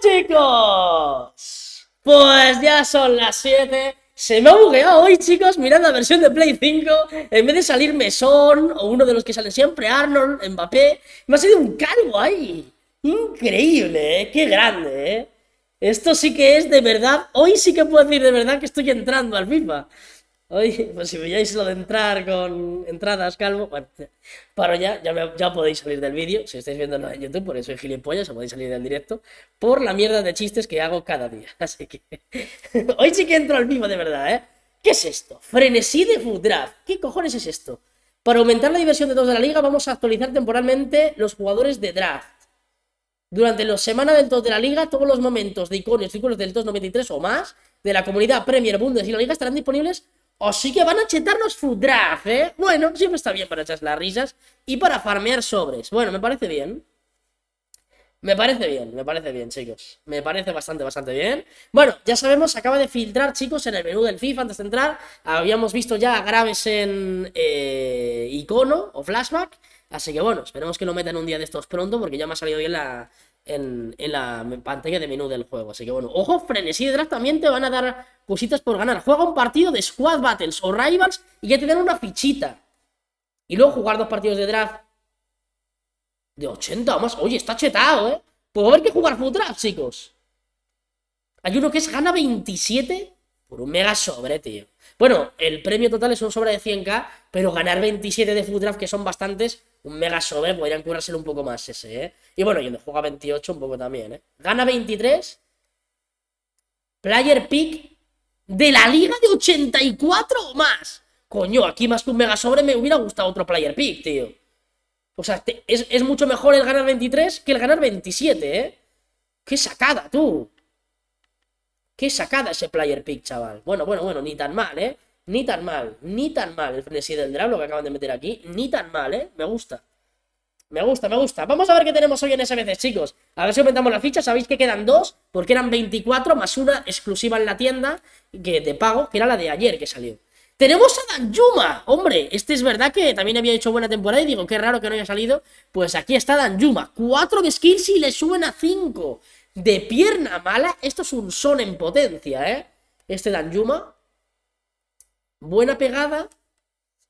chicos? Pues ya son las 7. Se me ha bugueado hoy, chicos, mirad la versión de Play 5. En vez de salir Mesón o uno de los que sale siempre, Arnold, Mbappé, me ha salido un calvo ahí. Increíble, ¿eh? Qué grande, eh. Esto sí que es de verdad. Hoy sí que puedo decir de verdad que estoy entrando al FIFA. Hoy, pues si veíais lo de entrar con entradas calvo, bueno, paro ya, ya, podéis salir del vídeo, si estáis viendo en YouTube, por eso soy gilipollas, o podéis salir del directo, por la mierda de chistes que hago cada día. Así que, hoy sí que entro al vivo de verdad, ¿eh? ¿Qué es esto? Frenesí de Food Draft. ¿Qué cojones es esto? Para aumentar la diversión de todos de la liga, vamos a actualizar temporalmente los jugadores de draft. Durante la semana del 2 de la liga, todos los momentos de iconos y círculos del 293 o más de la comunidad Premier Bundes y la liga estarán disponibles o sí que van a chetarnos food draft, ¿eh? Bueno, siempre está bien para echar las risas y para farmear sobres. Bueno, me parece bien. Me parece bien, me parece bien, chicos. Me parece bastante, bastante bien. Bueno, ya sabemos, acaba de filtrar, chicos, en el menú del FIFA antes de entrar. Habíamos visto ya graves en eh, icono o flashback. Así que bueno, esperemos que lo metan un día de estos pronto porque ya me ha salido bien la, en, la pantalla de menú del juego. Así que bueno, ojo, frenesí de draft también te van a dar cositas por ganar. Juega un partido de Squad Battles o Rivals y ya te dan una fichita. Y luego jugar dos partidos de draft de 80 o más. Oye, está chetado, ¿eh? Pues a ver que jugar full draft, chicos. Hay uno que es gana 27 por un mega sobre, tío. Bueno, el premio total es un sobre de 100k, pero ganar 27 de Food Draft, que son bastantes, un mega sobre, podrían curarse un poco más ese, ¿eh? Y bueno, y donde juega 28 un poco también, ¿eh? Gana 23. Player pick de la liga de 84 o más. Coño, aquí más que un mega sobre me hubiera gustado otro player pick, tío. O sea, es, es mucho mejor el ganar 23 que el ganar 27, ¿eh? ¡Qué sacada, tú! Qué sacada ese player pick, chaval. Bueno, bueno, bueno, ni tan mal, ¿eh? Ni tan mal, ni tan mal el frenesí del Drago, lo que acaban de meter aquí. Ni tan mal, ¿eh? Me gusta. Me gusta, me gusta. Vamos a ver qué tenemos hoy en SBC, chicos. A ver si aumentamos la ficha. Sabéis que quedan dos, porque eran 24 más una exclusiva en la tienda que de pago, que era la de ayer que salió. Tenemos a Dan Yuma, hombre, este es verdad que también había hecho buena temporada y digo, qué raro que no haya salido. Pues aquí está Dan Yuma, cuatro de skills y le suben a cinco de pierna mala. Esto es un son en potencia, ¿eh? Este Danjuma. Buena pegada.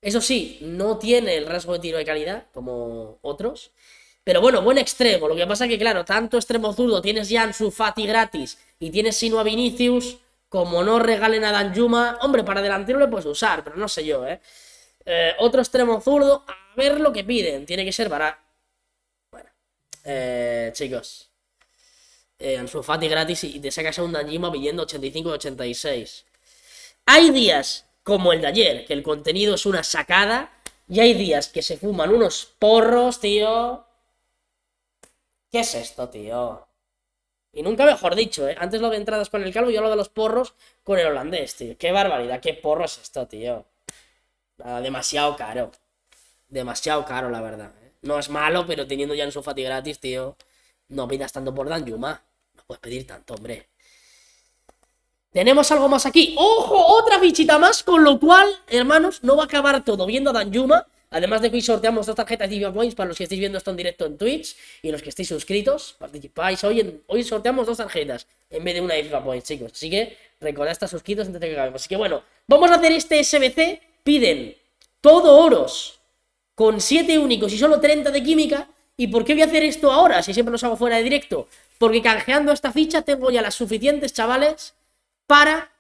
Eso sí, no tiene el rasgo de tiro de calidad como otros. Pero bueno, buen extremo. Lo que pasa que, claro, tanto extremo zurdo tienes ya su Fati gratis y tienes Sino a Vinicius. Como no regalen a Danjuma, hombre, para delantero le puedes usar, pero no sé yo, ¿eh? ¿eh? otro extremo zurdo, a ver lo que piden. Tiene que ser para... Bueno, eh, chicos, eh, Ansu Fati gratis y te sacas a un Danjima pidiendo 85-86. Hay días como el de ayer, que el contenido es una sacada, y hay días que se fuman unos porros, tío. ¿Qué es esto, tío? Y nunca mejor dicho, ¿eh? Antes lo de entradas con el calvo y ahora lo de los porros con el holandés, tío. Qué barbaridad, qué porro es esto, tío. demasiado caro. Demasiado caro, la verdad. ¿eh? No es malo, pero teniendo ya en su gratis, tío, no pidas tanto por Danjima puedes pedir tanto, hombre. Tenemos algo más aquí. ¡Ojo! Otra fichita más, con lo cual, hermanos, no va a acabar todo viendo a Danjuma. Además de que hoy sorteamos dos tarjetas de Points para los que estáis viendo esto en directo en Twitch y los que estéis suscritos, participáis. Hoy, hoy sorteamos dos tarjetas en vez de una de FIFA Points, chicos. Así que recordad estar suscritos antes de que acabemos. Así que bueno, vamos a hacer este SBC. Piden todo oros con siete únicos y solo 30 de química. ¿Y por qué voy a hacer esto ahora si siempre los hago fuera de directo? Porque canjeando esta ficha tengo ya las suficientes, chavales, para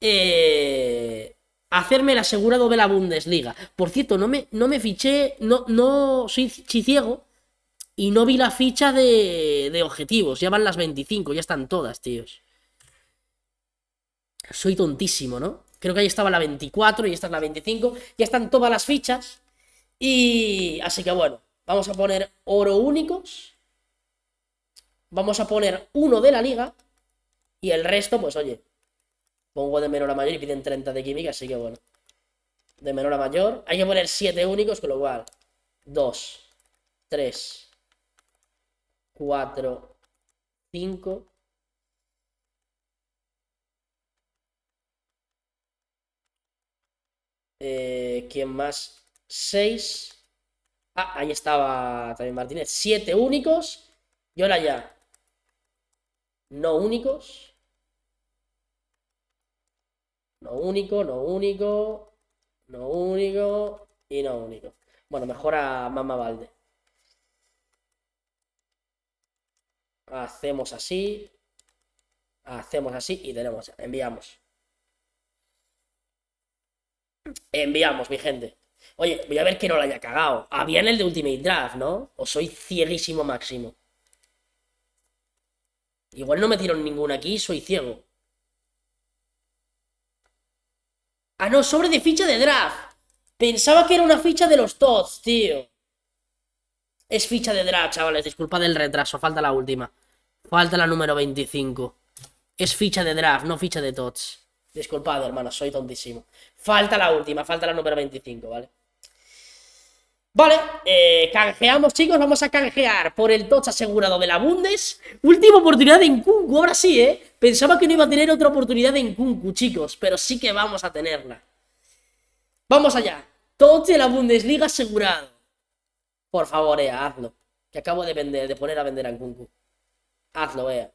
eh, hacerme el asegurado de la Bundesliga. Por cierto, no me, no me fiché, no, no soy ciego y no vi la ficha de, de objetivos. Ya van las 25, ya están todas, tíos. Soy tontísimo, ¿no? Creo que ahí estaba la 24 y esta es la 25. Ya están todas las fichas. Y así que bueno, vamos a poner oro únicos. Vamos a poner uno de la liga y el resto, pues oye, pongo de menor a mayor y piden 30 de química, así que bueno. De menor a mayor. Hay que poner 7 únicos, con lo cual 2, 3, 4, 5... ¿Quién más? 6. Ah, ahí estaba también Martínez. 7 únicos. Y ahora ya no únicos. No único, no único, no único y no único. Bueno, mejor a Mama Valde. Hacemos así. Hacemos así y tenemos. Enviamos. Enviamos, mi gente. Oye, voy a ver que no lo haya cagado. Había ah, en el de Ultimate Draft, ¿no? O soy cieguísimo máximo. Igual no me dieron ninguna aquí, soy ciego. Ah, no, sobre de ficha de draft. Pensaba que era una ficha de los tots, tío. Es ficha de draft, chavales. Disculpad el retraso, falta la última. Falta la número 25. Es ficha de draft, no ficha de tots Disculpad, hermano, soy tontísimo. Falta la última, falta la número 25, ¿vale? Vale, eh, canjeamos, chicos. Vamos a canjear por el touch asegurado de la Bundes. Última oportunidad en Kunku, ahora sí, ¿eh? Pensaba que no iba a tener otra oportunidad en Kunku, chicos, pero sí que vamos a tenerla. Vamos allá. Touch de la Bundesliga asegurado. Por favor, Ea, eh, hazlo. Que acabo de poner a vender a Kunku. Hazlo, Ea. Eh.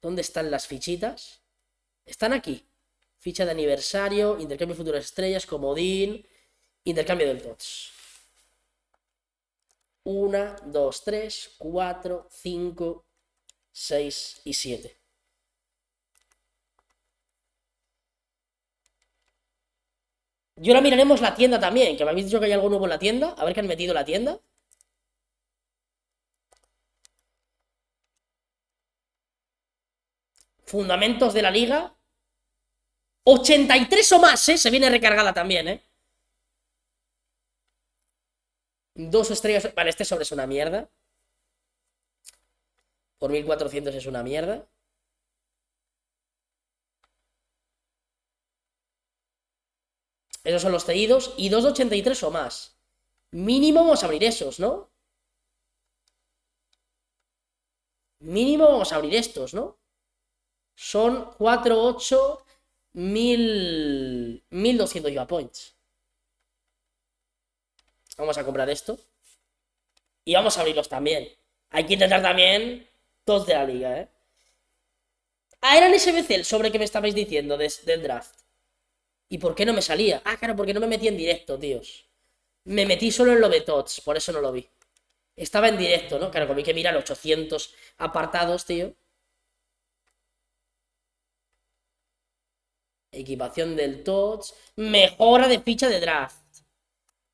¿Dónde están las fichitas? Están aquí. Ficha de aniversario, intercambio de futuras estrellas, comodín Intercambio del dots. 1, 2, 3, 4, 5, 6 y 7. Y ahora miraremos la tienda también, que me habéis dicho que hay algo nuevo en la tienda. A ver qué han metido en la tienda. Fundamentos de la liga. 83 o más, ¿eh? Se viene recargada también, ¿eh? Dos estrellas. Vale, este sobre es una mierda. Por 1400 es una mierda. Esos son los cedidos. Y 283 o más. Mínimo vamos a abrir esos, ¿no? Mínimo vamos a abrir estos, ¿no? Son 4, 8, 1200 IVA points. Vamos a comprar esto. Y vamos a abrirlos también. Hay que intentar también todos de la liga, ¿eh? Ah, el SBC el sobre que me estabais diciendo del draft. ¿Y por qué no me salía? Ah, claro, porque no me metí en directo, tíos. Me metí solo en lo de TOTS, por eso no lo vi. Estaba en directo, ¿no? Claro, como hay que mirar 800 apartados, tío. Equipación del TOTS. Mejora de ficha de draft.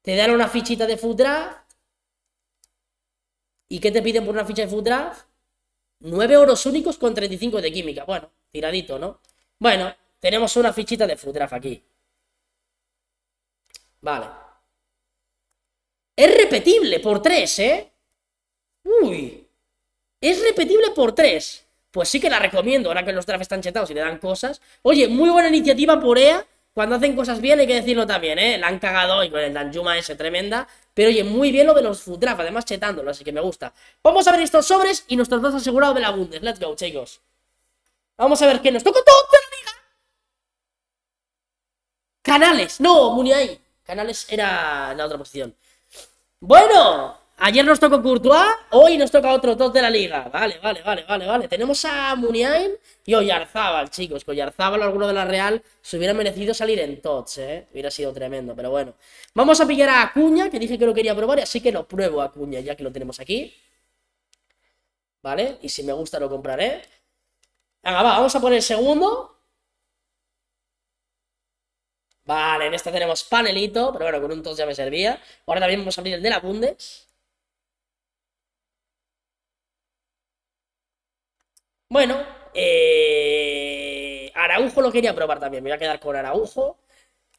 Te dan una fichita de Food Draft. ¿Y qué te piden por una ficha de Food Draft? 9 oros únicos con 35 de química. Bueno, tiradito, ¿no? Bueno, tenemos una fichita de Food Draft aquí. Vale. Es repetible por 3, ¿eh? Uy. Es repetible por 3. Pues sí que la recomiendo, ahora que los drafts están chetados y le dan cosas. Oye, muy buena iniciativa por EA cuando hacen cosas bien hay que decirlo también, ¿eh? La han cagado y con el Danjuma ese tremenda. Pero oye, muy bien lo de los Futraf, además chetándolo, así que me gusta. Vamos a ver estos sobres y nuestros dos asegurados de la Bundes. Let's go, chicos. Vamos a ver qué nos toca todo la Canales, no, Muniay. Canales era la otra posición. Bueno, Ayer nos tocó Courtois, hoy nos toca otro top de la liga. Vale, vale, vale, vale, vale. Tenemos a Muniain y Oyarzábal, chicos. Que Oyarzábal alguno de la Real se hubiera merecido salir en tots, ¿eh? Hubiera sido tremendo, pero bueno. Vamos a pillar a Acuña, que dije que lo quería probar, así que lo pruebo a Acuña, ya que lo tenemos aquí. ¿Vale? Y si me gusta lo compraré. Venga, va, vamos a poner el segundo. Vale, en esta tenemos panelito, pero bueno, con un TOTS ya me servía. Ahora también vamos a abrir el de la Bundes. Bueno, eh, Araujo lo quería probar también. Me voy a quedar con Araujo.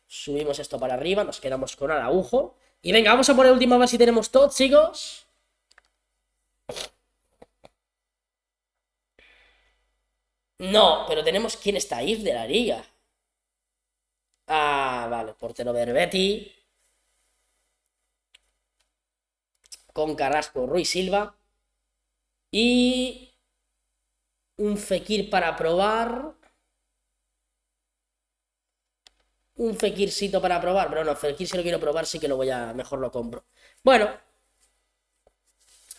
Subimos esto para arriba, nos quedamos con Araujo. Y venga, vamos a poner última vez si tenemos todos, chicos. No, pero tenemos quién está ahí de la liga. Ah, vale, portero Berbetti. Con Carrasco, Ruiz Silva. Y un fekir para probar. Un fekircito para probar. Pero no, fekir si lo quiero probar, sí que lo voy a. Mejor lo compro. Bueno.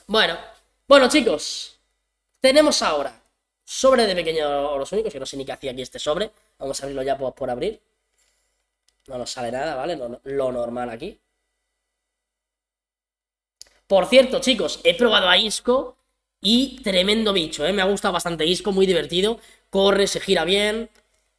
Bueno. Bueno, chicos. Tenemos ahora sobre de pequeño los únicos. Que no sé ni qué hacía aquí este sobre. Vamos a abrirlo ya por, por abrir. No nos sale nada, ¿vale? lo normal aquí. Por cierto, chicos, he probado a Isco y tremendo bicho, ¿eh? Me ha gustado bastante Isco, muy divertido. Corre, se gira bien.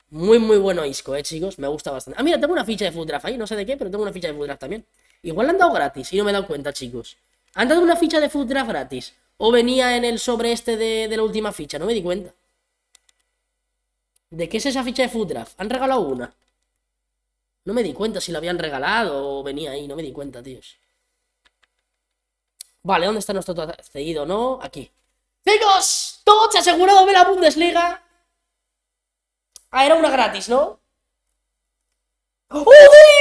Muy, muy bueno Isco, ¿eh, chicos? Me gusta bastante. Ah, mira, tengo una ficha de Food Draft ahí, no sé de qué, pero tengo una ficha de Food Draft también. Igual la han dado gratis y no me he dado cuenta, chicos. Han dado una ficha de Food Draft gratis. O venía en el sobre este de, de, la última ficha, no me di cuenta. ¿De qué es esa ficha de Food Draft? Han regalado una. No me di cuenta si la habían regalado o venía ahí, no me di cuenta, tíos. Vale, ¿dónde está nuestro cedido, no? Aquí. Chicos, todos asegurado de la Bundesliga. Ah, era una gratis, ¿no? ¡Oh,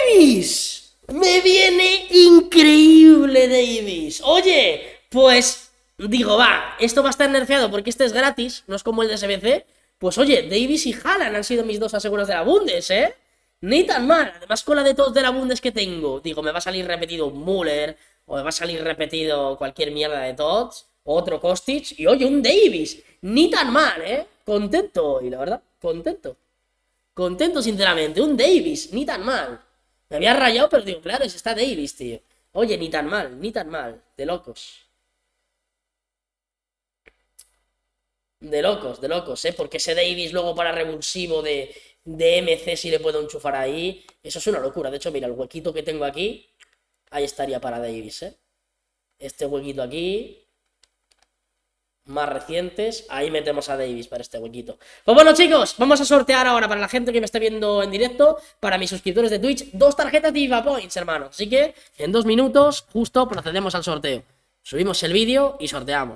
Davis! Me viene increíble, Davis. Oye, pues digo, va, esto va a estar nerfeado porque este es gratis, no es como el de SBC. Pues oye, Davis y Haaland han sido mis dos asegurados de la Bundes, ¿eh? Ni tan mal. Además, con la de todos de la Bundes que tengo. Digo, me va a salir repetido Müller, o va a salir repetido cualquier mierda de Tots, otro Kostic y oye, un Davis. Ni tan mal, ¿eh? Contento hoy, la verdad, contento. Contento, sinceramente, un Davis, ni tan mal. Me había rayado, pero digo, claro, es está Davis, tío. Oye, ni tan mal, ni tan mal, de locos. De locos, de locos, ¿eh? Porque ese Davis luego para revulsivo de, de MC si le puedo enchufar ahí. Eso es una locura. De hecho, mira, el huequito que tengo aquí Ahí estaría para Davis, ¿eh? Este huequito aquí. Más recientes. Ahí metemos a Davis para este huequito. Pues bueno, chicos, vamos a sortear ahora para la gente que me está viendo en directo, para mis suscriptores de Twitch, dos tarjetas de IVA Points, hermano. Así que en dos minutos justo procedemos al sorteo. Subimos el vídeo y sorteamos.